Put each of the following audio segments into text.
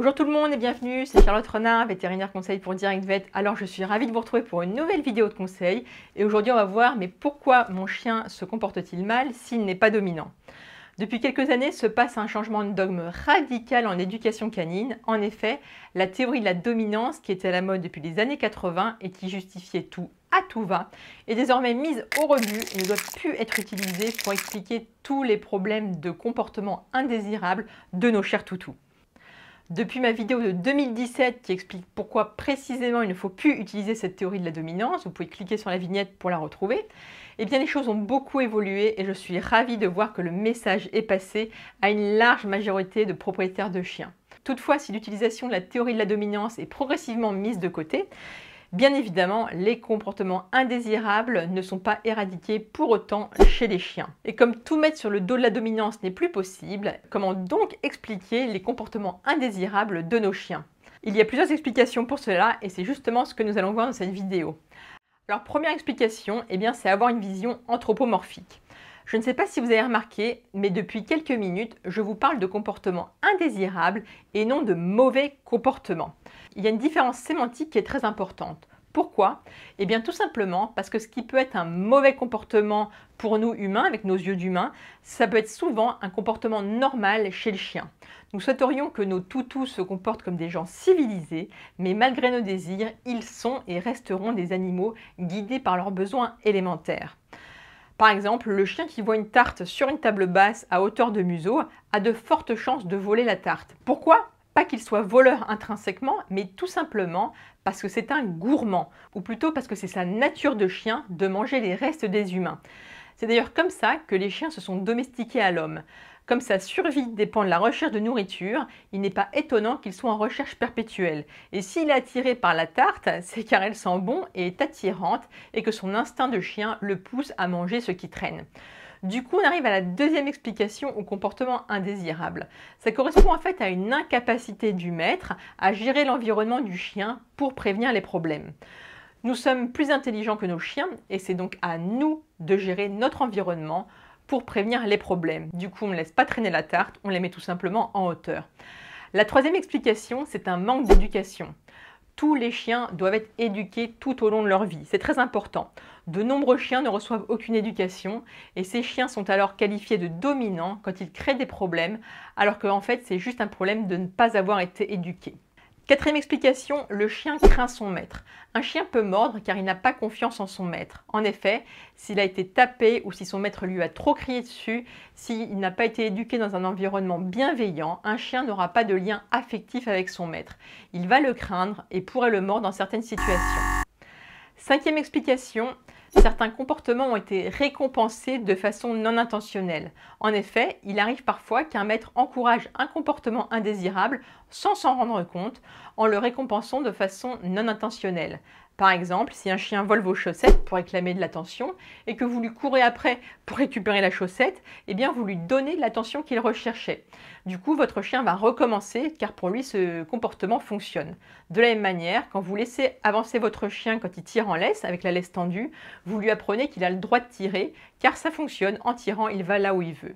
Bonjour tout le monde et bienvenue, c'est Charlotte Renard, vétérinaire conseil pour Direct Alors je suis ravie de vous retrouver pour une nouvelle vidéo de conseil et aujourd'hui on va voir mais pourquoi mon chien se comporte-t-il mal s'il n'est pas dominant depuis quelques années se passe un changement de dogme radical en éducation canine. En effet, la théorie de la dominance qui était à la mode depuis les années 80 et qui justifiait tout à tout va est désormais mise au rebut et ne doit plus être utilisée pour expliquer tous les problèmes de comportement indésirable de nos chers toutous. Depuis ma vidéo de 2017 qui explique pourquoi précisément il ne faut plus utiliser cette théorie de la dominance, vous pouvez cliquer sur la vignette pour la retrouver, eh bien les choses ont beaucoup évolué et je suis ravie de voir que le message est passé à une large majorité de propriétaires de chiens. Toutefois, si l'utilisation de la théorie de la dominance est progressivement mise de côté, Bien évidemment, les comportements indésirables ne sont pas éradiqués pour autant chez les chiens. Et comme tout mettre sur le dos de la dominance n'est plus possible, comment donc expliquer les comportements indésirables de nos chiens Il y a plusieurs explications pour cela et c'est justement ce que nous allons voir dans cette vidéo. Alors première explication, eh bien c'est avoir une vision anthropomorphique. Je ne sais pas si vous avez remarqué, mais depuis quelques minutes, je vous parle de comportements indésirables et non de mauvais comportements. Il y a une différence sémantique qui est très importante. Pourquoi Eh bien tout simplement parce que ce qui peut être un mauvais comportement pour nous humains, avec nos yeux d'humains, ça peut être souvent un comportement normal chez le chien. Nous souhaiterions que nos toutous se comportent comme des gens civilisés, mais malgré nos désirs, ils sont et resteront des animaux guidés par leurs besoins élémentaires. Par exemple, le chien qui voit une tarte sur une table basse à hauteur de museau a de fortes chances de voler la tarte. Pourquoi pas qu'il soit voleur intrinsèquement, mais tout simplement parce que c'est un gourmand, ou plutôt parce que c'est sa nature de chien de manger les restes des humains. C'est d'ailleurs comme ça que les chiens se sont domestiqués à l'homme. Comme sa survie dépend de la recherche de nourriture, il n'est pas étonnant qu'il soit en recherche perpétuelle. Et s'il est attiré par la tarte, c'est car elle sent bon et est attirante et que son instinct de chien le pousse à manger ce qui traîne. Du coup, on arrive à la deuxième explication au comportement indésirable. Ça correspond en fait à une incapacité du maître à gérer l'environnement du chien pour prévenir les problèmes. Nous sommes plus intelligents que nos chiens et c'est donc à nous de gérer notre environnement pour prévenir les problèmes. Du coup, on ne laisse pas traîner la tarte, on les met tout simplement en hauteur. La troisième explication, c'est un manque d'éducation. Tous les chiens doivent être éduqués tout au long de leur vie. C'est très important. De nombreux chiens ne reçoivent aucune éducation et ces chiens sont alors qualifiés de dominants quand ils créent des problèmes alors qu'en fait c'est juste un problème de ne pas avoir été éduqué. Quatrième explication, le chien craint son maître. Un chien peut mordre car il n'a pas confiance en son maître. En effet, s'il a été tapé ou si son maître lui a trop crié dessus, s'il n'a pas été éduqué dans un environnement bienveillant, un chien n'aura pas de lien affectif avec son maître. Il va le craindre et pourrait le mordre dans certaines situations. Cinquième explication, certains comportements ont été récompensés de façon non intentionnelle. En effet, il arrive parfois qu'un maître encourage un comportement indésirable sans s'en rendre compte en le récompensant de façon non intentionnelle. Par exemple, si un chien vole vos chaussettes pour réclamer de l'attention et que vous lui courez après pour récupérer la chaussette, eh bien vous lui donnez l'attention qu'il recherchait. Du coup, votre chien va recommencer car pour lui ce comportement fonctionne. De la même manière, quand vous laissez avancer votre chien quand il tire en laisse avec la laisse tendue, vous lui apprenez qu'il a le droit de tirer car ça fonctionne, en tirant il va là où il veut.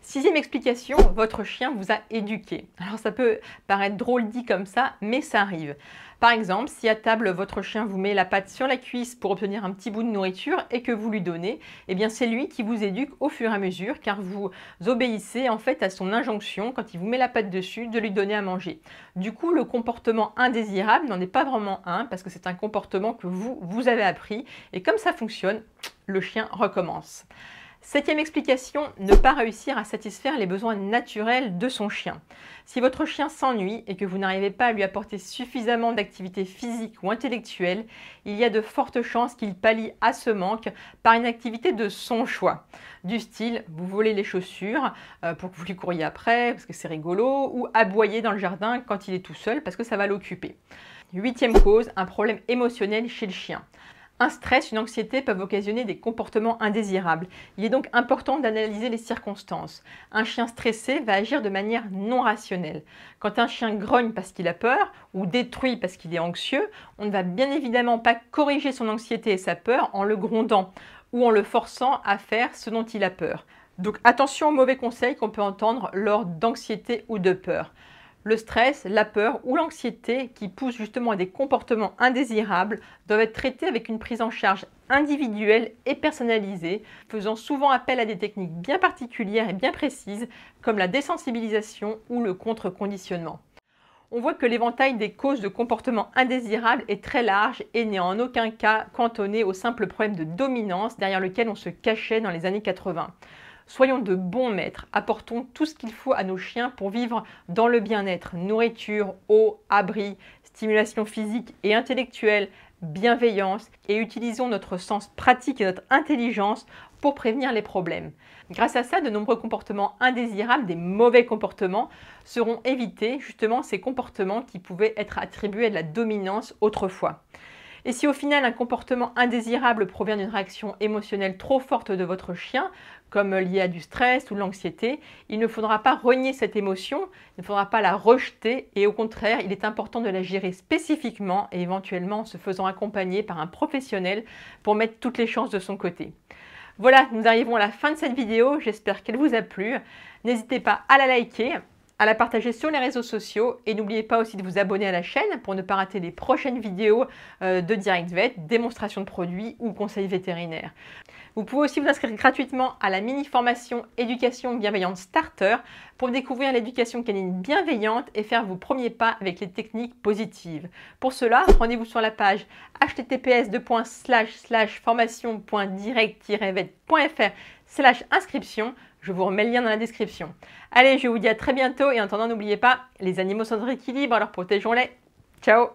Sixième explication, votre chien vous a éduqué. Alors ça peut paraître drôle dit comme ça, mais ça arrive. Par exemple, si à table votre chien vous met la pâte sur la cuisse pour obtenir un petit bout de nourriture et que vous lui donnez, eh bien c'est lui qui vous éduque au fur et à mesure car vous obéissez en fait à son injonction quand il vous met la pâte dessus de lui donner à manger. Du coup, le comportement indésirable n'en est pas vraiment un parce que c'est un comportement que vous vous avez appris et comme ça fonctionne, le chien recommence. Septième explication, ne pas réussir à satisfaire les besoins naturels de son chien. Si votre chien s'ennuie et que vous n'arrivez pas à lui apporter suffisamment d'activité physique ou intellectuelle, il y a de fortes chances qu'il pallie à ce manque par une activité de son choix. Du style, vous volez les chaussures euh, pour que vous lui couriez après parce que c'est rigolo, ou aboyer dans le jardin quand il est tout seul parce que ça va l'occuper. Huitième cause, un problème émotionnel chez le chien. Un stress, une anxiété peuvent occasionner des comportements indésirables. Il est donc important d'analyser les circonstances. Un chien stressé va agir de manière non rationnelle. Quand un chien grogne parce qu'il a peur ou détruit parce qu'il est anxieux, on ne va bien évidemment pas corriger son anxiété et sa peur en le grondant ou en le forçant à faire ce dont il a peur. Donc attention aux mauvais conseils qu'on peut entendre lors d'anxiété ou de peur le stress, la peur ou l'anxiété qui poussent justement à des comportements indésirables doivent être traités avec une prise en charge individuelle et personnalisée, faisant souvent appel à des techniques bien particulières et bien précises comme la désensibilisation ou le contre-conditionnement. On voit que l'éventail des causes de comportements indésirables est très large et n'est en aucun cas cantonné au simple problème de dominance derrière lequel on se cachait dans les années 80. Soyons de bons maîtres, apportons tout ce qu'il faut à nos chiens pour vivre dans le bien-être, nourriture, eau, abri, stimulation physique et intellectuelle, bienveillance et utilisons notre sens pratique et notre intelligence pour prévenir les problèmes. Grâce à ça, de nombreux comportements indésirables, des mauvais comportements, seront évités, justement ces comportements qui pouvaient être attribués à de la dominance autrefois. Et si au final un comportement indésirable provient d'une réaction émotionnelle trop forte de votre chien, comme liée à du stress ou de l'anxiété, il ne faudra pas renier cette émotion, il ne faudra pas la rejeter et au contraire, il est important de la gérer spécifiquement et éventuellement en se faisant accompagner par un professionnel pour mettre toutes les chances de son côté. Voilà, nous arrivons à la fin de cette vidéo, j'espère qu'elle vous a plu. N'hésitez pas à la liker, à la partager sur les réseaux sociaux et n'oubliez pas aussi de vous abonner à la chaîne pour ne pas rater les prochaines vidéos euh, de Direct Vet, démonstration de produits ou conseils vétérinaires. Vous pouvez aussi vous inscrire gratuitement à la mini-formation Éducation bienveillante Starter pour découvrir l'éducation canine bienveillante et faire vos premiers pas avec les techniques positives. Pour cela, rendez-vous sur la page https formation.direct-vet.fr slash inscription je vous remets le lien dans la description. Allez, je vous dis à très bientôt et en attendant, n'oubliez pas, les animaux sont en équilibre, alors protégeons-les. Ciao